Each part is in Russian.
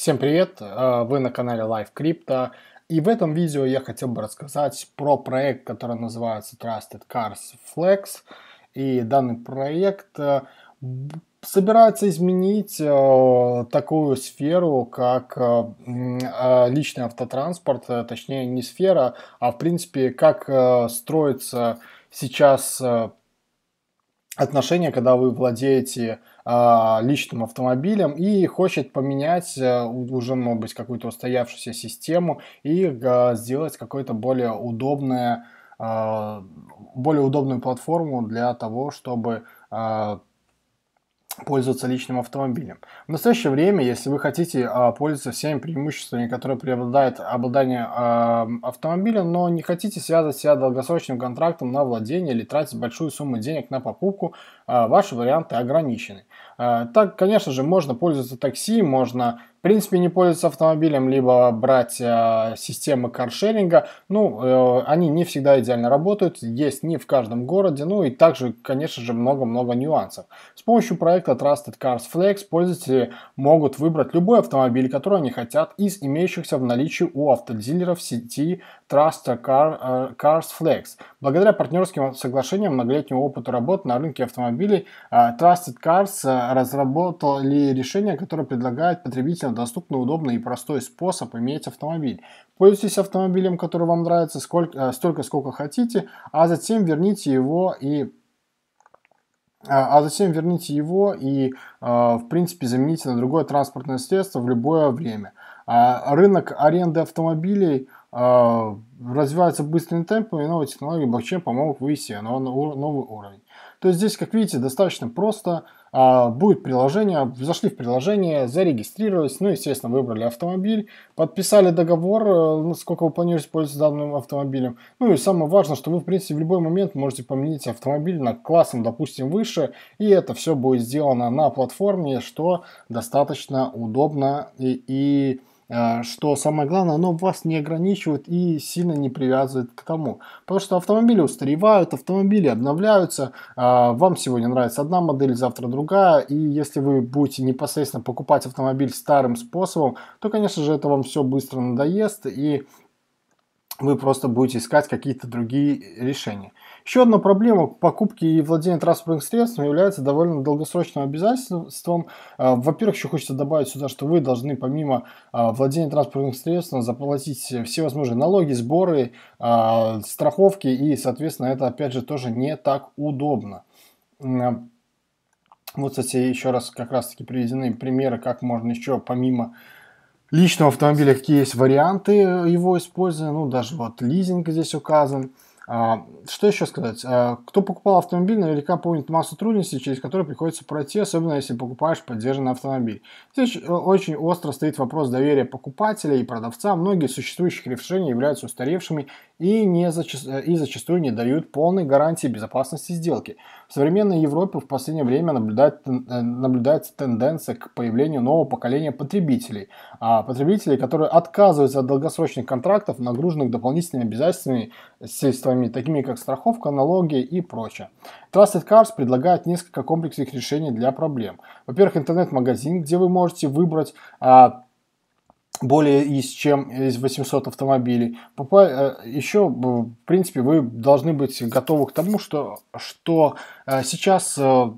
Всем привет! Э, вы на канале Live Crypto. И в этом видео я хотел бы рассказать про проект, который называется Trusted Cars Flex. И данный проект э, собирается изменить э, такую сферу, как личный автотранспорт, точнее не сфера, а в принципе как строится сейчас отношения, когда вы владеете э, личным автомобилем и хочет поменять э, уже, может быть, какую-то устоявшуюся систему и э, сделать какое-то более удобное, а, более удобную платформу для того, чтобы а, пользоваться личным автомобилем. В настоящее время, если вы хотите а, пользоваться всеми преимуществами, которые преобладает обладание а, автомомбилем, но не хотите связывать себя долгосрочным контрактом на владение или тратить большую сумму денег на покупку, а, ваши варианты ограничены. А, так, конечно же, можно пользоваться такси, можно, в принципе, не пользоваться автомобилем, либо брать э, системы каршеринга. Ну, э, они не всегда идеально работают, есть не в каждом городе, ну и также, конечно же, много-много нюансов. С помощью проекта Trusted Cars Flex пользователи могут выбрать любой автомобиль, который они хотят, из имеющихся в наличии у автодилеров сети Trusted Car, э, Cars Flex. Благодаря партнерским соглашениям, многолетнему опыту работы на рынке автомобилей, э, Trusted Cars э, разработали решение, которое предлагает потребителям доступный, удобный и простой способ иметь автомобиль. Пользуйтесь автомобилем, который вам нравится, сколько, э, столько, сколько хотите, а затем верните его и а, а затем верните его и, э, в принципе, замените на другое транспортное средство в любое время. А, рынок аренды автомобилей э, развивается быстрым темпом, и новые технологии блокчейн помогут вывести на новый уровень. То есть здесь, как видите, достаточно просто – а, будет приложение, зашли в приложение, зарегистрировались, ну, естественно, выбрали автомобиль, подписали договор, э, ну, сколько вы планируете пользоваться данным автомобилем. Ну и самое важное, что вы, в принципе, в любой момент можете поменять автомобиль на классом, допустим, выше, и это все будет сделано на платформе, что достаточно удобно и, и а, что самое главное, оно вас не ограничивает и сильно не привязывает к тому. Потому что автомобили устаревают, автомобили обновляются, а, вам сегодня нравится одна модель, завтра другая, и если вы будете непосредственно покупать автомобиль старым способом, то, конечно же, это вам все быстро надоест, и вы просто будете искать какие-то другие решения. Еще одна проблема покупки и владения транспортным средством является довольно долгосрочным обязательством. А, во-первых, еще хочется добавить сюда, что вы должны помимо а, владения транспортным средством заплатить все возможные налоги, сборы, а, страховки и, соответственно, это опять же тоже не так удобно. Вот, кстати, еще раз как раз-таки приведены примеры, как можно еще помимо личного автомобиля, какие есть варианты э, его использования, ну, даже вот лизинг здесь указан. А, что еще сказать? А, кто покупал автомобиль, наверняка помнит массу трудностей, через которые приходится пройти, особенно если покупаешь поддержанный автомобиль. Здесь э, очень остро стоит вопрос доверия покупателя и продавца. Многие существующих решений являются устаревшими и, не зачаст... Э, и зачастую не дают полной гарантии безопасности сделки. В современной Европе в последнее время наблюдает, э, наблюдается тенденция к появлению нового поколения потребителей. А потребителей, которые отказываются от долгосрочных контрактов, нагруженных дополнительными обязательствами, средствами, такими как страховка, налоги и прочее. Trusted Cars предлагает несколько комплексных решений для проблем. Во-первых, интернет-магазин, где вы можете выбрать а, более из чем из 800 автомобилей. Э, еще, в принципе, вы должны быть готовы к тому, что, что а сейчас э,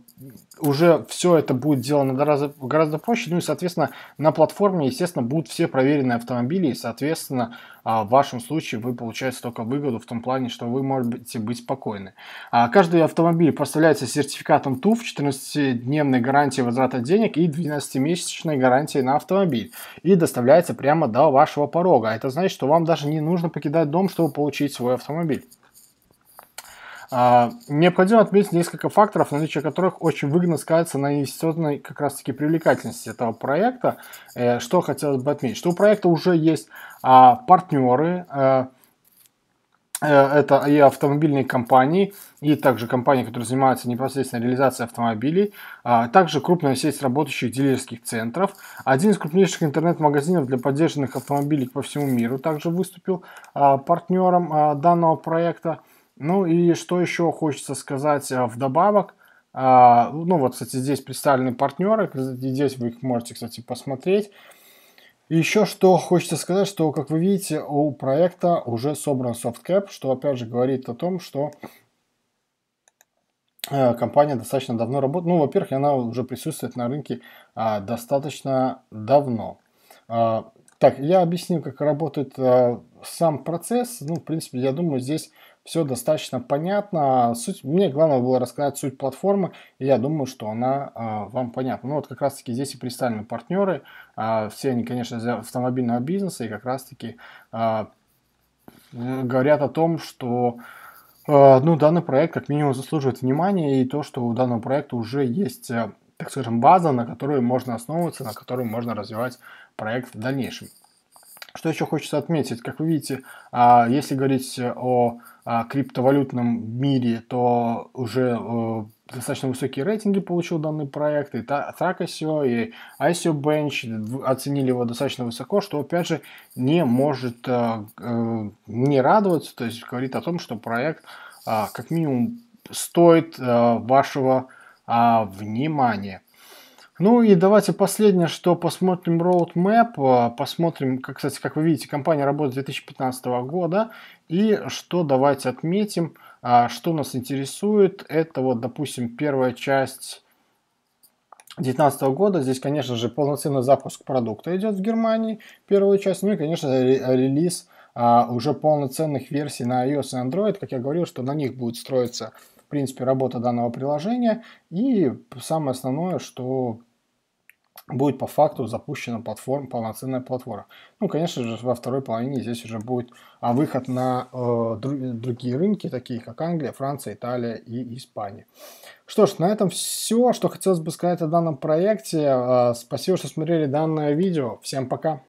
уже все это будет сделано гораздо, гораздо проще. Ну и, соответственно, на платформе, естественно, будут все проверенные автомобили. И, соответственно, а, в вашем случае вы получаете только выгоду в том плане, что вы можете быть спокойны. А каждый автомобиль поставляется сертификатом ТУФ, 14-дневной гарантией возврата денег и 12-месячной гарантией на автомобиль. И доставляется прямо до вашего порога. Это значит, что вам даже не нужно покидать дом, чтобы получить свой автомобиль. А, необходимо отметить несколько факторов, наличие которых очень выгодно сказывается на инвестиционной как раз-таки привлекательности этого проекта. Э, что хотелось бы отметить, что у проекта уже есть а, партнеры, э, э, это и автомобильные компании, и также компании, которые занимаются непосредственно реализацией автомобилей, а, также крупная сеть работающих дилерских центров. Один из крупнейших интернет-магазинов для поддержанных автомобилей по всему миру также выступил партнером данного проекта. Ну и что еще хочется сказать э, вдобавок. А, ну вот, кстати, здесь представлены партнеры, и здесь вы их можете, кстати, посмотреть. И еще что хочется сказать, что, как вы видите, у проекта уже собран софткэп, что, опять же, говорит о том, что э, компания достаточно давно работает. Ну, во-первых, она уже присутствует на рынке а, достаточно давно. А, так, я объясню как работает э, сам процесс. Ну, в принципе, я думаю, здесь все достаточно понятно. Суть, мне главное было рассказать суть платформы, и я думаю, что она а, вам понятна. Ну вот как раз-таки здесь и представлены партнеры, а, все они, конечно, из автомобильного бизнеса, и как раз-таки а, говорят о том, что а, ну, данный проект как минимум заслуживает внимания, и то, что у данного проекта уже есть э, так скажем, база, на которую можно основываться, на которую можно развивать проект в дальнейшем. Что еще хочется отметить, как вы видите, а, если говорить о а, криптовалютном мире, то уже э, достаточно высокие рейтинги получил данный проект, и Trackasio, и ICO Bench оценили его достаточно высоко, что, опять же, не может э, э, не радоваться, то есть говорит о том, что проект а, как минимум стоит вашего внимания. Ну и давайте последнее, что посмотрим roadmap, а, посмотрим, как, кстати, как вы видите, компания работает с 2015 года, и что давайте отметим, а, что нас интересует, это вот, допустим, первая часть 2019 года, здесь, конечно же, полноценный запуск продукта идет в Германии, Первая часть, ну и, конечно, релиз а, уже полноценных версий на iOS и Android, как я говорил, что на них будет строиться принципе, работа данного приложения. И самое основное, что будет по факту запущена платформа, полноценная платформа. Ну, конечно же, во второй половине здесь уже будет а выход на э, другие рынки, такие как Англия, Франция, Италия и Испания. Что ж, на этом все, что хотелось бы сказать о данном проекте. Э, спасибо, что смотрели данное видео. Всем пока!